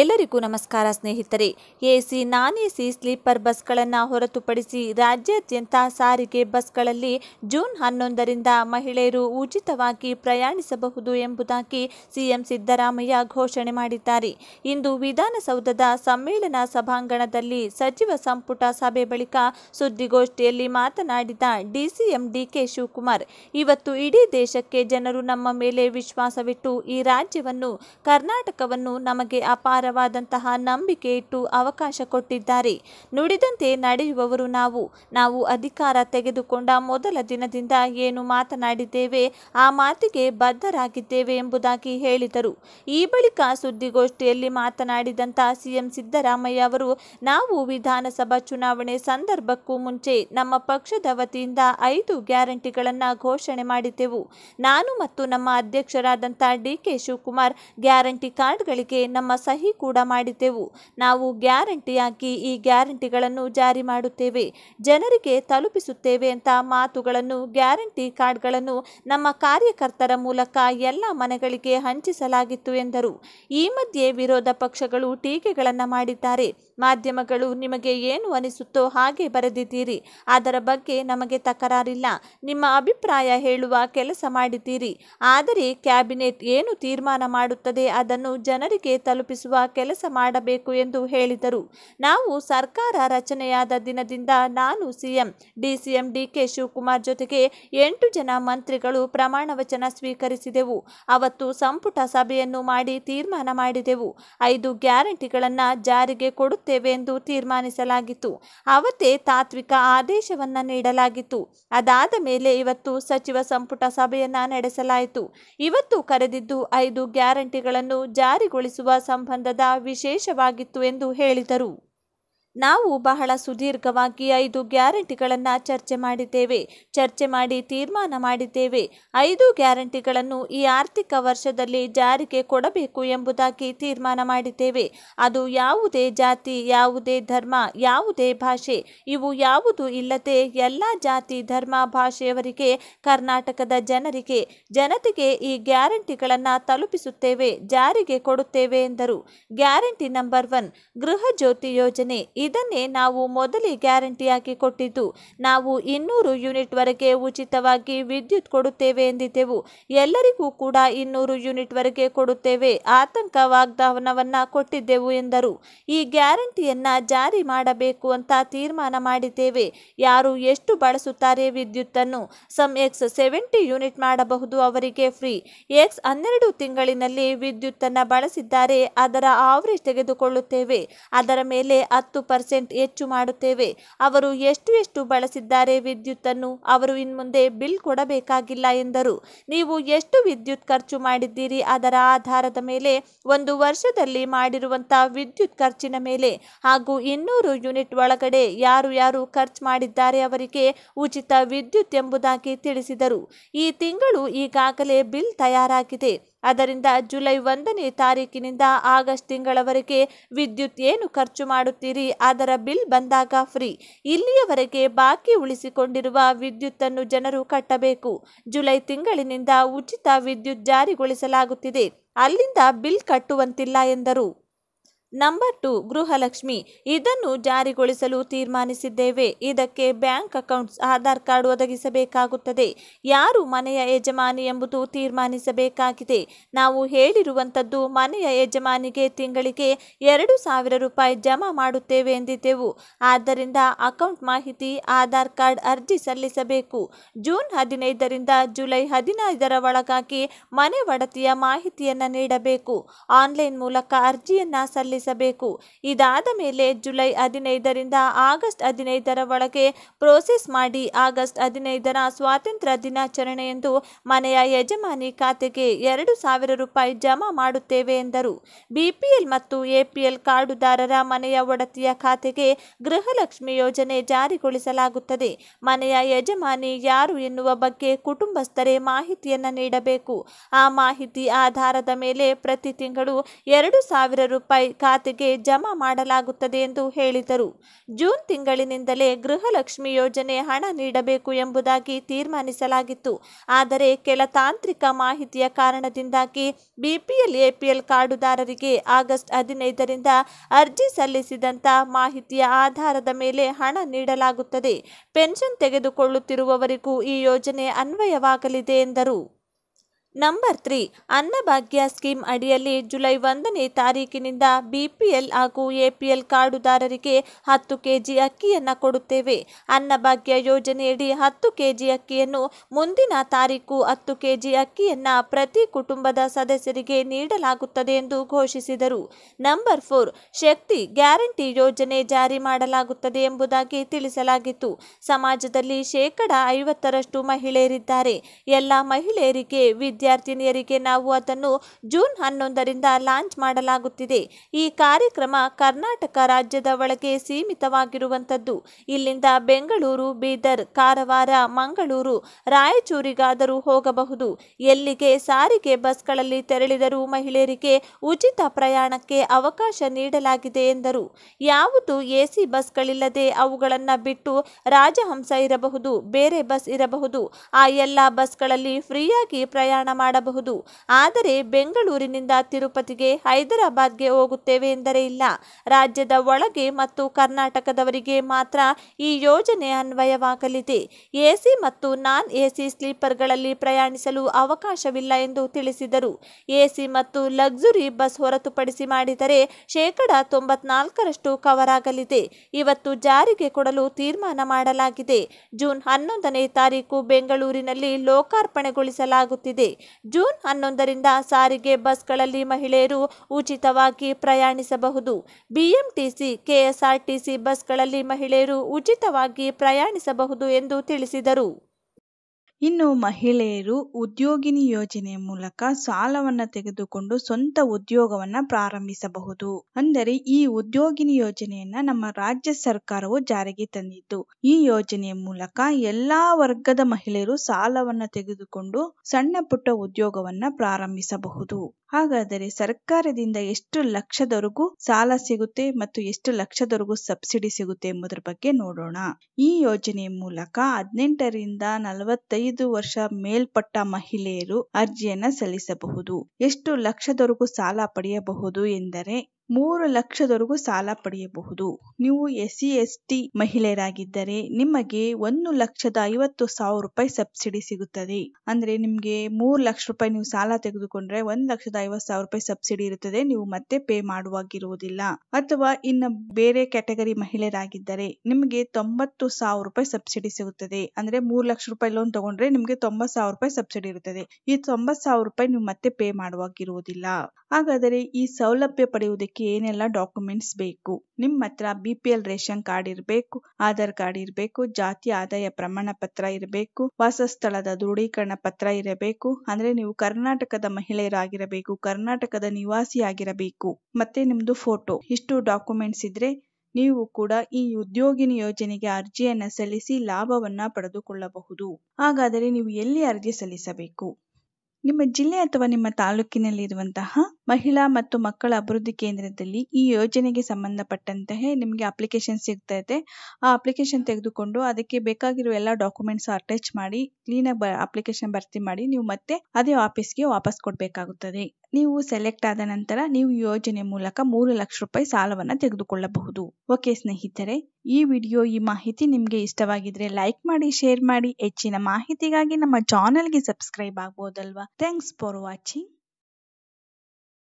ಎಲ್ಲರಿಗೂ ನಮಸ್ಕಾರ ಸ್ನೇಹಿತರೆ ಎಸಿ ನಾನ್ ಎಸಿ ಸ್ಲೀಪರ್ ಬಸ್ಗಳನ್ನು ಹೊರತುಪಡಿಸಿ ರಾಜ್ಯಾದ್ಯಂತ ಸಾರಿಗೆ ಬಸ್ಗಳಲ್ಲಿ ಜೂನ್ ಹನ್ನೊಂದರಿಂದ ಮಹಿಳೆಯರು ಉಚಿತವಾಗಿ ಪ್ರಯಾಣಿಸಬಹುದು ಎಂಬುದಾಗಿ ಸಿಎಂ ಸಿದ್ದರಾಮಯ್ಯ ಘೋಷಣೆ ಮಾಡಿದ್ದಾರೆ ಇಂದು ವಿಧಾನಸೌಧದ ಸಮ್ಮೇಳನ ಸಭಾಂಗಣದಲ್ಲಿ ಸಚಿವ ಸಂಪುಟ ಸಭೆ ಬಳಿಕ ಸುದ್ದಿಗೋಷ್ಠಿಯಲ್ಲಿ ಮಾತನಾಡಿದ ಡಿಸಿಎಂ ಡಿಕೆ ಶಿವಕುಮಾರ್ ಇವತ್ತು ಇಡೀ ದೇಶಕ್ಕೆ ಜನರು ನಮ್ಮ ಮೇಲೆ ವಿಶ್ವಾಸವಿಟ್ಟು ಈ ರಾಜ್ಯವನ್ನು ಕರ್ನಾಟಕವನ್ನು ನಮಗೆ ಅಪಾರ ಅಪಾರವಾದಂತಹ ನಂಬಿಕೆ ಇಟ್ಟು ಅವಕಾಶ ಕೊಟ್ಟಿದ್ದಾರೆ ನುಡಿದಂತೆ ನಡೆಯುವವರು ನಾವು ನಾವು ಅಧಿಕಾರ ತೆಗೆದುಕೊಂಡ ಮೊದಲ ದಿನದಿಂದ ಏನು ಮಾತನಾಡಿದ್ದೇವೆ ಆ ಮಾತಿಗೆ ಬದ್ಧರಾಗಿದ್ದೇವೆ ಎಂಬುದಾಗಿ ಹೇಳಿದರು ಈ ಬಳಿಕ ಸುದ್ದಿಗೋಷ್ಠಿಯಲ್ಲಿ ಮಾತನಾಡಿದಂತಹ ಸಿಎಂ ಸಿದ್ದರಾಮಯ್ಯ ಅವರು ನಾವು ವಿಧಾನಸಭಾ ಚುನಾವಣೆ ಸಂದರ್ಭಕ್ಕೂ ಮುಂಚೆ ನಮ್ಮ ಪಕ್ಷದ ವತಿಯಿಂದ ಐದು ಗ್ಯಾರಂಟಿಗಳನ್ನು ಘೋಷಣೆ ಮಾಡಿದ್ದೆವು ನಾನು ಮತ್ತು ನಮ್ಮ ಅಧ್ಯಕ್ಷರಾದಂಥ ಡಿ ಕೆ ಶಿವಕುಮಾರ್ ಗ್ಯಾರಂಟಿ ಕಾರ್ಡ್ಗಳಿಗೆ ನಮ್ಮ ಸಹಿ ಕೂಡ ಮಾಡಿದ್ದೆವು ನಾವು ಗ್ಯಾರಂಟಿ ಹಾಕಿ ಈ ಗ್ಯಾರಂಟಿಗಳನ್ನು ಜಾರಿ ಮಾಡುತ್ತೇವೆ ಜನರಿಗೆ ತಲುಪಿಸುತ್ತೇವೆ ಅಂತ ಮಾತುಗಳನ್ನು ಗ್ಯಾರಂಟಿ ಕಾರ್ಡ್ಗಳನ್ನು ನಮ್ಮ ಕಾರ್ಯಕರ್ತರ ಮೂಲಕ ಎಲ್ಲ ಮನೆಗಳಿಗೆ ಹಂಚಿಸಲಾಗಿತ್ತು ಎಂದರು ಈ ಮಧ್ಯೆ ವಿರೋಧ ಪಕ್ಷಗಳು ಟೀಕೆಗಳನ್ನು ಮಾಡಿದ್ದಾರೆ ಮಾಧ್ಯಮಗಳು ನಿಮಗೆ ಏನು ಅನಿಸುತ್ತೋ ಹಾಗೆ ಬರೆದಿದ್ದೀರಿ ಅದರ ಬಗ್ಗೆ ನಮಗೆ ತಕರಾರಿಲ್ಲ ನಿಮ್ಮ ಅಭಿಪ್ರಾಯ ಹೇಳುವ ಕೆಲಸ ಮಾಡಿದ್ದೀರಿ ಆದರೆ ಕ್ಯಾಬಿನೆಟ್ ಏನು ತೀರ್ಮಾನ ಮಾಡುತ್ತದೆ ಅದನ್ನು ಜನರಿಗೆ ತಲುಪಿಸುವ ಕೆಲಸ ಮಾಡಬೇಕು ಎಂದು ಹೇಳಿದರು ನಾವು ಸರ್ಕಾರ ರಚನೆಯಾದ ದಿನದಿಂದ ನಾನು ಸಿಎಂ ಡಿಸಿಎಂ ಡಿಕೆ ಶಿವಕುಮಾರ್ ಜೊತೆಗೆ ಎಂಟು ಜನ ಮಂತ್ರಿಗಳು ಪ್ರಮಾಣ ವಚನ ಸ್ವೀಕರಿಸಿದೆವು ಅವತ್ತು ಸಂಪುಟ ಸಭೆಯನ್ನು ಮಾಡಿ ತೀರ್ಮಾನ ಮಾಡಿದೆವು ಐದು ಗ್ಯಾರಂಟಿಗಳನ್ನು ಜಾರಿಗೆ ಕೊಡುತ್ತ ಎಂದು ತೀರ್ಮಾನಿಸಲಾಗಿತ್ತು ಅವತ್ತೇ ತಾತ್ವಿಕ ಆದೇಶವನ್ನು ನೀಡಲಾಗಿತ್ತು ಅದಾದ ಮೇಲೆ ಇವತ್ತು ಸಚಿವ ಸಂಪುಟ ಸಭೆಯನ್ನ ನಡೆಸಲಾಯಿತು ಇವತ್ತು ಕರೆದಿದ್ದು ಐದು ಗ್ಯಾರಂಟಿಗಳನ್ನು ಜಾರಿಗೊಳಿಸುವ ಸಂಬಂಧದ ವಿಶೇಷವಾಗಿತ್ತು ಎಂದು ಹೇಳಿದರು ನಾವು ಬಹಳ ಸುದೀರ್ಘವಾಗಿ ಐದು ಗ್ಯಾರಂಟಿಗಳನ್ನು ಚರ್ಚೆ ಮಾಡಿದ್ದೇವೆ ಚರ್ಚೆ ಮಾಡಿ ತೀರ್ಮಾನ ಮಾಡಿದ್ದೇವೆ ಐದು ಗ್ಯಾರಂಟಿಗಳನ್ನು ಈ ಆರ್ಥಿಕ ವರ್ಷದಲ್ಲಿ ಜಾರಿಗೆ ಕೊಡಬೇಕು ಎಂಬುದಾಗಿ ತೀರ್ಮಾನ ಮಾಡಿದ್ದೇವೆ ಅದು ಯಾವುದೇ ಜಾತಿ ಯಾವುದೇ ಧರ್ಮ ಯಾವುದೇ ಭಾಷೆ ಇವು ಯಾವುದು ಇಲ್ಲದೆ ಎಲ್ಲ ಜಾತಿ ಧರ್ಮ ಭಾಷೆಯವರಿಗೆ ಕರ್ನಾಟಕದ ಜನರಿಗೆ ಜನತೆಗೆ ಈ ಗ್ಯಾರಂಟಿಗಳನ್ನು ತಲುಪಿಸುತ್ತೇವೆ ಜಾರಿಗೆ ಕೊಡುತ್ತೇವೆ ಎಂದರು ಗ್ಯಾರಂಟಿ ನಂಬರ್ ಒನ್ ಗೃಹ ಜ್ಯೋತಿ ಯೋಜನೆ ಇದನ್ನೇ ನಾವು ಮೊದಲೇ ಗ್ಯಾರಂಟಿಯಾಗಿ ಕೊಟ್ಟಿದ್ದು ನಾವು ಇನ್ನೂರು ಯೂನಿಟ್ವರೆಗೆ ಉಚಿತವಾಗಿ ವಿದ್ಯುತ್ ಕೊಡುತ್ತೇವೆ ಎಂದಿದ್ದೆವು ಎಲ್ಲರಿಗೂ ಕೂಡ ಇನ್ನೂರು ಯೂನಿಟ್ವರೆಗೆ ಕೊಡುತ್ತೇವೆ ಆತಂಕ ವಾಗ್ದಾನವನ್ನು ಕೊಟ್ಟಿದ್ದೆವು ಎಂದರು ಈ ಗ್ಯಾರಂಟಿಯನ್ನು ಜಾರಿ ಮಾಡಬೇಕು ಅಂತ ತೀರ್ಮಾನ ಮಾಡಿದ್ದೇವೆ ಯಾರು ಎಷ್ಟು ಬಳಸುತ್ತಾರೆ ವಿದ್ಯುತ್ತನ್ನು ಸಮ್ ಎಕ್ಸ್ ಸೆವೆಂಟಿ ಯೂನಿಟ್ ಮಾಡಬಹುದು ಅವರಿಗೆ ಫ್ರೀ ಎಕ್ಸ್ ಹನ್ನೆರಡು ತಿಂಗಳಿನಲ್ಲಿ ವಿದ್ಯುತ್ತನ್ನು ಬಳಸಿದ್ದಾರೆ ಅದರ ಆವರೇಜ್ ತೆಗೆದುಕೊಳ್ಳುತ್ತೇವೆ ಅದರ ಮೇಲೆ ಹತ್ತು ಪರ್ಸೆಂಟ್ ಹೆಚ್ಚು ಮಾಡುತ್ತೇವೆ ಅವರು ಎಷ್ಟು ಎಷ್ಟು ಬಳಸಿದ್ದಾರೆ ವಿದ್ಯುತ್ತನ್ನು ಅವರು ಇನ್ಮುಂದೆ ಬಿಲ್ ಕೊಡಬೇಕಾಗಿಲ್ಲ ಎಂದರು ನೀವು ಎಷ್ಟು ವಿದ್ಯುತ್ ಖರ್ಚು ಮಾಡಿದ್ದೀರಿ ಅದರ ಆಧಾರದ ಮೇಲೆ ಒಂದು ವರ್ಷದಲ್ಲಿ ಮಾಡಿರುವಂತಹ ವಿದ್ಯುತ್ ಖರ್ಚಿನ ಮೇಲೆ ಹಾಗೂ ಇನ್ನೂರು ಯೂನಿಟ್ ಒಳಗಡೆ ಯಾರು ಯಾರು ಖರ್ಚು ಮಾಡಿದ್ದಾರೆ ಅವರಿಗೆ ಉಚಿತ ವಿದ್ಯುತ್ ಎಂಬುದಾಗಿ ತಿಳಿಸಿದರು ಈ ತಿಂಗಳು ಈಗಾಗಲೇ ಬಿಲ್ ತಯಾರಾಗಿದೆ ಅದರಿಂದ ಜುಲೈ ಒಂದನೇ ತಾರೀಕಿನಿಂದ ಆಗಸ್ಟ್ ತಿಂಗಳವರೆಗೆ ವಿದ್ಯುತ್ ಏನು ಖರ್ಚು ಮಾಡುತ್ತೀರಿ ಅದರ ಬಿಲ್ ಬಂದಾಗ ಫ್ರೀ ಇಲ್ಲಿಯವರೆಗೆ ಬಾಕಿ ಉಳಿಸಿಕೊಂಡಿರುವ ವಿದ್ಯುತ್ತನ್ನು ಜನರು ಕಟ್ಟಬೇಕು ಜುಲೈ ತಿಂಗಳಿನಿಂದ ಉಚಿತ ವಿದ್ಯುತ್ ಜಾರಿಗೊಳಿಸಲಾಗುತ್ತಿದೆ ಅಲ್ಲಿಂದ ಬಿಲ್ ಕಟ್ಟುವಂತಿಲ್ಲ ಎಂದರು ನಂಬರ್ ಟು ಗೃಹಲಕ್ಷ್ಮಿ ಇದನ್ನು ಜಾರಿಗೊಳಿಸಲು ತೀರ್ಮಾನಿಸಿದ್ದೇವೆ ಇದಕ್ಕೆ ಬ್ಯಾಂಕ್ ಅಕೌಂಟ್ಸ್ ಆಧಾರ್ ಕಾರ್ಡ್ ಒದಗಿಸಬೇಕಾಗುತ್ತದೆ ಯಾರು ಮನೆಯ ಯಜಮಾನಿ ಎಂಬುದು ತೀರ್ಮಾನಿಸಬೇಕಾಗಿದೆ ನಾವು ಹೇಳಿರುವಂಥದ್ದು ಮನೆಯ ಯಜಮಾನಿಗೆ ತಿಂಗಳಿಗೆ ಎರಡು ಸಾವಿರ ರೂಪಾಯಿ ಜಮಾ ಮಾಡುತ್ತೇವೆ ಎಂದಿದ್ದೆವು ಆದ್ದರಿಂದ ಅಕೌಂಟ್ ಮಾಹಿತಿ ಆಧಾರ್ ಕಾರ್ಡ್ ಅರ್ಜಿ ಸಲ್ಲಿಸಬೇಕು ಜೂನ್ ಹದಿನೈದರಿಂದ ಜುಲೈ ಹದಿನೈದರ ಒಳಗಾಗಿ ಮನೆ ಒಡತಿಯ ಮಾಹಿತಿಯನ್ನು ನೀಡಬೇಕು ಆನ್ಲೈನ್ ಮೂಲಕ ಅರ್ಜಿಯನ್ನು ಸಲ್ಲಿಸಿ ಸಲ್ಲಿಸಬೇಕು ಇದಾದ ಮೇಲೆ ಜುಲೈ ಹದಿನೈದರಿಂದ ಆಗಸ್ಟ್ ಹದಿನೈದರ ಒಳಗೆ ಪ್ರೋಸೆಸ್ ಮಾಡಿ ಆಗಸ್ಟ್ ಹದಿನೈದರ ಸ್ವಾತಂತ್ರ್ಯ ದಿನಾಚರಣೆಯಂದು ಮನೆಯ ಯಜಮಾನಿ ಖಾತೆಗೆ ಎರಡು ಸಾವಿರ ರೂಪಾಯಿ ಜಮಾ ಮಾಡುತ್ತೇವೆ ಎಂದರು ಬಿಪಿಎಲ್ ಮತ್ತು ಎಪಿಎಲ್ ಕಾರ್ಡುದಾರರ ಮನೆಯ ಒಡತಿಯ ಖಾತೆಗೆ ಗೃಹಲಕ್ಷ್ಮಿ ಯೋಜನೆ ಜಾರಿಗೊಳಿಸಲಾಗುತ್ತದೆ ಮನೆಯ ಯಜಮಾನಿ ಯಾರು ಎನ್ನುವ ಬಗ್ಗೆ ಕುಟುಂಬಸ್ಥರೇ ಮಾಹಿತಿಯನ್ನು ನೀಡಬೇಕು ಆ ಮಾಹಿತಿ ಆಧಾರದ ಮೇಲೆ ಪ್ರತಿ ತಿಂಗಳು ಎರಡು ಸಾವಿರ ರೂಪಾಯಿ ಖಾತೆಗೆ ಜಮಾ ಮಾಡಲಾಗುತ್ತದೆ ಎಂದು ಹೇಳಿದರು ಜೂನ್ ತಿಂಗಳಿನಿಂದಲೇ ಗೃಹಲಕ್ಷ್ಮಿ ಯೋಜನೆ ಹಣ ನೀಡಬೇಕು ಎಂಬುದಾಗಿ ತೀರ್ಮಾನಿಸಲಾಗಿತ್ತು ಆದರೆ ಕೆಲ ತಾಂತ್ರಿಕ ಮಾಹಿತಿಯ ಕಾರಣದಿಂದಾಗಿ ಬಿಪಿಎಲ್ ಎಪಿಎಲ್ ಕಾರ್ಡುದಾರರಿಗೆ ಆಗಸ್ಟ್ ಹದಿನೈದರಿಂದ ಅರ್ಜಿ ಸಲ್ಲಿಸಿದಂಥ ಮಾಹಿತಿಯ ಆಧಾರದ ಮೇಲೆ ಹಣ ನೀಡಲಾಗುತ್ತದೆ ಪೆನ್ಷನ್ ತೆಗೆದುಕೊಳ್ಳುತ್ತಿರುವವರಿಗೂ ಈ ಯೋಜನೆ ಅನ್ವಯವಾಗಲಿದೆ ಎಂದರು ನಂಬರ್ ತ್ರೀ ಅನ್ನಭಾಗ್ಯ ಸ್ಕೀಮ್ ಅಡಿಯಲ್ಲಿ ಜುಲೈ ಒಂದನೇ ತಾರೀಕಿನಿಂದ ಬಿಪಿಎಲ್ ಹಾಗೂ ಎಪಿಎಲ್ ಕಾರ್ಡುದಾರರಿಗೆ ಹತ್ತು ಕೆಜಿ ಅಕ್ಕಿಯನ್ನು ಕೊಡುತ್ತೇವೆ ಅನ್ನಭಾಗ್ಯ ಯೋಜನೆಯಡಿ ಹತ್ತು ಕೆಜಿ ಅಕ್ಕಿಯನ್ನು ಮುಂದಿನ ತಾರೀಕು ಹತ್ತು ಕೆಜಿ ಅಕ್ಕಿಯನ್ನು ಪ್ರತಿ ಕುಟುಂಬದ ಸದಸ್ಯರಿಗೆ ನೀಡಲಾಗುತ್ತದೆ ಎಂದು ಘೋಷಿಸಿದರು ನಂಬರ್ ಫೋರ್ ಶಕ್ತಿ ಗ್ಯಾರಂಟಿ ಯೋಜನೆ ಜಾರಿ ಮಾಡಲಾಗುತ್ತದೆ ಎಂಬುದಾಗಿ ತಿಳಿಸಲಾಗಿತ್ತು ಸಮಾಜದಲ್ಲಿ ಶೇಕಡ ಐವತ್ತರಷ್ಟು ಮಹಿಳೆಯರಿದ್ದಾರೆ ಎಲ್ಲ ಮಹಿಳೆಯರಿಗೆ ವಿದ್ಯೆ ವಿದ್ಯಾರ್ಥಿನಿಯರಿಗೆ ನಾವು ಅದನ್ನು ಜೂನ್ ಹನ್ನೊಂದರಿಂದ ಲಾಂಚ್ ಮಾಡಲಾಗುತ್ತಿದೆ ಈ ಕಾರ್ಯಕ್ರಮ ಕರ್ನಾಟಕ ರಾಜ್ಯದ ಒಳಗೆ ಸೀಮಿತವಾಗಿರುವಂಥದ್ದು ಇಲ್ಲಿಂದ ಬೆಂಗಳೂರು ಬೀದರ್ ಕಾರವಾರ ಮಂಗಳೂರು ರಾಯಚೂರಿಗಾದರೂ ಹೋಗಬಹುದು ಎಲ್ಲಿಗೆ ಸಾರಿಗೆ ಬಸ್ಗಳಲ್ಲಿ ತೆರಳಿದರೂ ಮಹಿಳೆಯರಿಗೆ ಉಚಿತ ಪ್ರಯಾಣಕ್ಕೆ ಅವಕಾಶ ನೀಡಲಾಗಿದೆ ಎಂದರು ಯಾವುದು ಎಸಿ ಬಸ್ಗಳಿಲ್ಲದೆ ಅವುಗಳನ್ನು ಬಿಟ್ಟು ರಾಜಹಂಸ ಇರಬಹುದು ಬೇರೆ ಬಸ್ ಇರಬಹುದು ಆ ಎಲ್ಲ ಬಸ್ಗಳಲ್ಲಿ ಫ್ರೀಯಾಗಿ ಪ್ರಯಾಣ ಮಾಡಬಹುದು ಆದರೆ ಬೆಂಗಳೂರಿನಿಂದ ತಿರುಪತಿಗೆ ಹೈದರಾಬಾದ್ಗೆ ಹೋಗುತ್ತೇವೆ ಎಂದರೆ ಇಲ್ಲ ರಾಜ್ಯದ ಒಳಗೆ ಮತ್ತು ಕರ್ನಾಟಕದವರಿಗೆ ಮಾತ್ರ ಈ ಯೋಜನೆ ಅನ್ವಯವಾಗಲಿದೆ ಎಸಿ ಮತ್ತು ನಾನ್ ಎಸಿ ಸ್ಲೀಪರ್ಗಳಲ್ಲಿ ಪ್ರಯಾಣಿಸಲು ಅವಕಾಶವಿಲ್ಲ ಎಂದು ತಿಳಿಸಿದರು ಎಸಿ ಮತ್ತು ಲಕ್ಸುರಿ ಬಸ್ ಹೊರತುಪಡಿಸಿ ಮಾಡಿದರೆ ಶೇಕಡ ತೊಂಬತ್ನಾಲ್ಕರಷ್ಟು ಕವರ್ ಆಗಲಿದೆ ಇವತ್ತು ಜಾರಿಗೆ ಕೊಡಲು ತೀರ್ಮಾನ ಮಾಡಲಾಗಿದೆ ಜೂನ್ ಹನ್ನೊಂದನೇ ತಾರೀಕು ಬೆಂಗಳೂರಿನಲ್ಲಿ ಲೋಕಾರ್ಪಣೆಗೊಳಿಸಲಾಗುತ್ತಿದೆ ಜೂನ್ ಹನ್ನೊಂದರಿಂದ ಸಾರಿಗೆ ಬಸ್ಗಳಲ್ಲಿ ಮಹಿಳೆಯರು ಉಚಿತವಾಗಿ ಪ್ರಯಾಣಿಸಬಹುದು ಬಿಎಂಟಿಸಿ ಕೆಎಸ್ಆರ್ಟಿಸಿ ಬಸ್ಗಳಲ್ಲಿ ಮಹಿಳೆಯರು ಉಚಿತವಾಗಿ ಪ್ರಯಾಣಿಸಬಹುದು ಎಂದು ತಿಳಿಸಿದರು ಇನ್ನು ಮಹಿಳೆಯರು ಉದ್ಯೋಗಿನಿ ಯೋಜನೆ ಮೂಲಕ ಸಾಲವನ್ನು ತೆಗೆದುಕೊಂಡು ಸ್ವಂತ ಉದ್ಯೋಗವನ್ನ ಪ್ರಾರಂಭಿಸಬಹುದು ಅಂದರೆ ಈ ಉದ್ಯೋಗಿನಿ ಯೋಜನೆಯನ್ನ ನಮ್ಮ ರಾಜ್ಯ ಸರ್ಕಾರವು ಜಾರಿಗೆ ತಂದಿತ್ತು ಈ ಯೋಜನೆಯ ಮೂಲಕ ಎಲ್ಲಾ ವರ್ಗದ ಮಹಿಳೆಯರು ಸಾಲವನ್ನು ತೆಗೆದುಕೊಂಡು ಸಣ್ಣ ಪುಟ್ಟ ಉದ್ಯೋಗವನ್ನ ಪ್ರಾರಂಭಿಸಬಹುದು ಹಾಗಾದರೆ ಸರ್ಕಾರದಿಂದ ಎಷ್ಟು ಲಕ್ಷದವರೆಗೂ ಸಾಲ ಸಿಗುತ್ತೆ ಮತ್ತು ಎಷ್ಟು ಲಕ್ಷದವರೆಗೂ ಸಬ್ಸಿಡಿ ಸಿಗುತ್ತೆ ಎಂಬುದರ ಬಗ್ಗೆ ನೋಡೋಣ ಈ ಯೋಜನೆಯ ಮೂಲಕ ಹದಿನೆಂಟರಿಂದ ನಲವತ್ತೈದು ಹದಿನೈದು ವರ್ಷ ಮೇಲ್ಪಟ್ಟ ಮಹಿಳೆಯರು ಅರ್ಜಿಯನ್ನ ಸಲ್ಲಿಸಬಹುದು ಎಷ್ಟು ಲಕ್ಷದವರೆಗೂ ಸಾಲ ಪಡೆಯಬಹುದು ಎಂದರೆ ಮೂರು ಲಕ್ಷದವರೆಗೂ ಸಾಲ ಪಡೆಯಬಹುದು ನೀವು ಎಸ್ ಸಿ ಎಸ್ ಟಿ ಮಹಿಳೆಯರಾಗಿದ್ದರೆ ನಿಮಗೆ ಒಂದು ಲಕ್ಷದ ಐವತ್ತು ಸಾವಿರ ರೂಪಾಯಿ ಸಬ್ಸಿಡಿ ಸಿಗುತ್ತದೆ ಅಂದ್ರೆ ನಿಮಗೆ ಮೂರು ಲಕ್ಷ ರೂಪಾಯಿ ನೀವು ಸಾಲ ತೆಗೆದುಕೊಂಡ್ರೆ ಒಂದು ಲಕ್ಷದ ಐವತ್ತು ಸಾವಿರ ರೂಪಾಯಿ ಸಬ್ಸಿಡಿ ಇರುತ್ತದೆ ನೀವು ಮತ್ತೆ ಪೇ ಮಾಡುವಾಗಿರುವುದಿಲ್ಲ ಅಥವಾ ಇನ್ನು ಬೇರೆ ಕ್ಯಾಟಗರಿ ಮಹಿಳೆಯರಾಗಿದ್ದರೆ ನಿಮಗೆ ತೊಂಬತ್ತು ಸಾವಿರ ರೂಪಾಯಿ ಸಬ್ಸಿಡಿ ಸಿಗುತ್ತದೆ ಅಂದ್ರೆ ಮೂರು ಲಕ್ಷ ರೂಪಾಯಿ ಲೋನ್ ತಗೊಂಡ್ರೆ ನಿಮಗೆ ತೊಂಬತ್ತು ಸಾವಿರ ರೂಪಾಯಿ ಸಬ್ಸಿಡಿ ಇರುತ್ತದೆ ಈ ತೊಂಬತ್ತು ಸಾವಿರ ರೂಪಾಯಿ ನೀವು ಮತ್ತೆ ಪೇ ಮಾಡುವಾಗಿರುವುದಿಲ್ಲ ಹಾಗಾದರೆ ಈ ಸೌಲಭ್ಯ ಪಡೆಯುವುದಕ್ಕೆ ಏನೆಲ್ಲ ಡಾಕ್ಯುಮೆಂಟ್ಸ್ ಬೇಕು ನಿಮ್ಮ ಹತ್ರ B P L ration card ಇರಬೇಕು ಆಧಾರ್ ಕಾರ್ಡ್ ಇರಬೇಕು ಜಾತಿ ಆದಾಯ ಪ್ರಮಾಣ ಪತ್ರ ಇರಬೇಕು ವಾಸಸ್ಥಳದ ದೃಢೀಕರಣ ಪತ್ರ ಇರಬೇಕು ಅಂದ್ರೆ ನೀವು ಕರ್ನಾಟಕದ ಮಹಿಳೆಯರಾಗಿರಬೇಕು ಕರ್ನಾಟಕದ ನಿವಾಸಿ ಆಗಿರಬೇಕು ಮತ್ತೆ ನಿಮ್ದು ಫೋಟೋ ಇಷ್ಟು ಡಾಕ್ಯುಮೆಂಟ್ಸ್ ಇದ್ರೆ ನೀವು ಕೂಡ ಈ ಉದ್ಯೋಗಿನಿ ಯೋಜನೆಗೆ ಅರ್ಜಿಯನ್ನ ಸಲ್ಲಿಸಿ ಲಾಭವನ್ನ ಪಡೆದುಕೊಳ್ಳಬಹುದು ಹಾಗಾದರೆ ನೀವು ಎಲ್ಲಿ ಅರ್ಜಿ ಸಲ್ಲಿಸಬೇಕು ನಿಮ್ಮ ಜಿಲ್ಲೆ ಅಥವಾ ನಿಮ್ಮ ತಾಲೂಕಿನಲ್ಲಿರುವಂತಹ ಮಹಿಳಾ ಮತ್ತು ಮಕ್ಕಳ ಅಭಿವೃದ್ಧಿ ಕೇಂದ್ರದಲ್ಲಿ ಈ ಯೋಜನೆಗೆ ಸಂಬಂಧಪಟ್ಟಂತಹ ನಿಮಗೆ ಅಪ್ಲಿಕೇಶನ್ ಸಿಗ್ತೈತೆ ಆ ಅಪ್ಲಿಕೇಶನ್ ತೆಗೆದುಕೊಂಡು ಅದಕ್ಕೆ ಬೇಕಾಗಿರುವ ಎಲ್ಲ ಡಾಕ್ಯುಮೆಂಟ್ಸ್ ಅಟ್ಯಾಚ್ ಮಾಡಿ ಕ್ಲೀನ್ ಆಗಿ ಅಪ್ಲಿಕೇಶನ್ ಭರ್ತಿ ಮಾಡಿ ನೀವು ಮತ್ತೆ ಅದೇ ಆಫೀಸ್ಗೆ ವಾಪಸ್ ಕೊಡಬೇಕಾಗುತ್ತದೆ ನೀವು ಸೆಲೆಕ್ಟ್ ಆದ ನಂತರ ನೀವು ಯೋಜನೆ ಮೂಲಕ ಮೂರು ಲಕ್ಷ ರೂಪಾಯಿ ಸಾಲವನ್ನು ತೆಗೆದುಕೊಳ್ಳಬಹುದು ಓಕೆ ಸ್ನೇಹಿತರೆ ಈ ವಿಡಿಯೋ ಈ ಮಾಹಿತಿ ನಿಮಗೆ ಇಷ್ಟವಾಗಿದ್ರೆ ಲೈಕ್ ಮಾಡಿ ಶೇರ್ ಮಾಡಿ ಹೆಚ್ಚಿನ ಮಾಹಿತಿಗಾಗಿ ನಮ್ಮ ಚಾನೆಲ್ಗೆ ಸಬ್ಸ್ಕ್ರೈಬ್ ಆಗ್ಬೋದಲ್ವಾ ಥ್ಯಾಂಕ್ಸ್ ಫಾರ್ ವಾಚಿಂಗ್